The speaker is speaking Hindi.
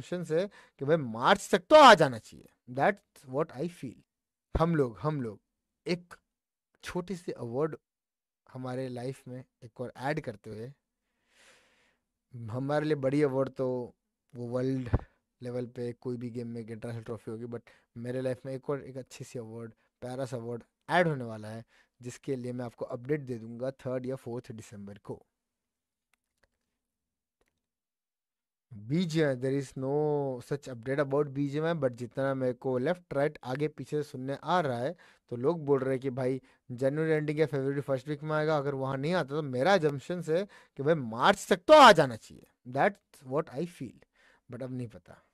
है कि भाई मार्च तक तो आ जाना चाहिए दैट वॉट आई फील हम लोग हम लोग एक छोटी सी अवार्ड हमारे लाइफ में एक और ऐड करते हुए हमारे लिए बड़ी अवार्ड तो वो वर्ल्ड लेवल पे कोई भी गेम में इंटरनेशनल ट्रॉफी होगी बट मेरे लाइफ में एक और एक अच्छी सी अवार्ड पैरास अवार्ड ऐड होने वाला है जिसके लिए मैं आपको अपडेट दे दूंगा थर्ड या फोर्थ दिसंबर को BGM there is no such update about BGM but जितना मेरे को लेफ्ट राइट आगे पीछे सुनने आ रहा है तो लोग बोल रहे हैं कि भाई जनवरी एंडिंग या फेबर फर्स्ट वीक में आएगा अगर वहाँ नहीं आता तो मेरा जम्पन्स से कि भाई मार्च तक तो आ जाना चाहिए that's what I feel but अब नहीं पता